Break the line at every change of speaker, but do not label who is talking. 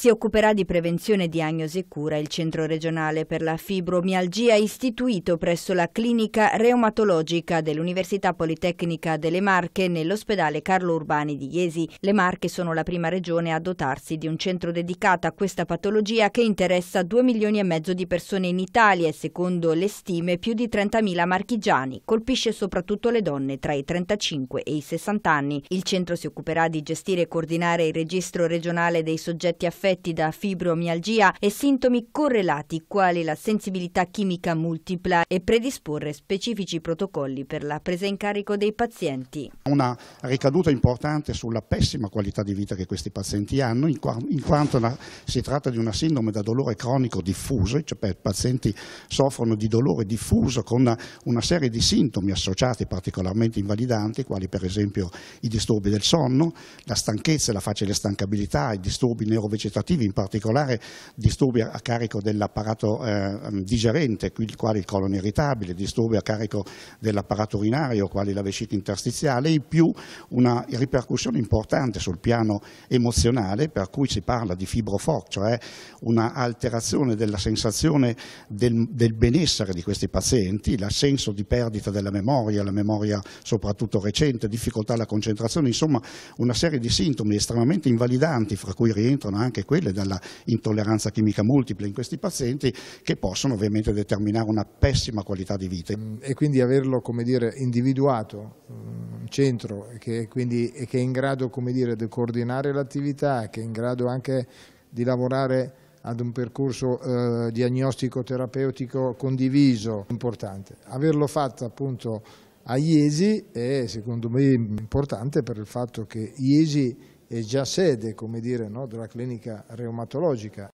Si occuperà di prevenzione, diagnosi e cura il Centro regionale per la fibromialgia istituito presso la clinica reumatologica dell'Università Politecnica delle Marche nell'ospedale Carlo Urbani di Iesi. Le Marche sono la prima regione a dotarsi di un centro dedicato a questa patologia che interessa 2 milioni e mezzo di persone in Italia e secondo le stime più di 30.000 marchigiani. Colpisce soprattutto le donne tra i 35 e i 60 anni. Il centro si occuperà di gestire e coordinare il registro regionale dei soggetti affetti affetti da fibromialgia e sintomi correlati quali la sensibilità chimica multipla e predisporre specifici protocolli per la presa in carico dei pazienti.
Una ricaduta importante sulla pessima qualità di vita che questi pazienti hanno in, qua in quanto una, si tratta di una sindrome da dolore cronico diffuso, cioè i pazienti soffrono di dolore diffuso con una, una serie di sintomi associati particolarmente invalidanti quali per esempio i disturbi del sonno, la stanchezza, la facile stancabilità, i disturbi neurovegetatori vegetative, in particolare disturbi a carico dell'apparato eh, digerente, quali il colon irritabile, disturbi a carico dell'apparato urinario, quali la vescica interstiziale, in più una ripercussione importante sul piano emozionale, per cui si parla di fibrofoc, cioè una alterazione della sensazione del, del benessere di questi pazienti, il senso di perdita della memoria, la memoria soprattutto recente, difficoltà alla concentrazione, insomma una serie di sintomi estremamente invalidanti, fra cui rientrano anche anche quelle dalla intolleranza chimica multipla in questi pazienti che possono ovviamente determinare una pessima qualità di vita. Mm, e
quindi averlo come dire, individuato mm, un centro che, quindi, che è in grado come dire, di coordinare l'attività, che è in grado anche di lavorare ad un percorso eh, diagnostico-terapeutico condiviso importante. Averlo fatto appunto a Iesi è secondo me importante per il fatto che Iesi è già sede come dire, no, della clinica reumatologica.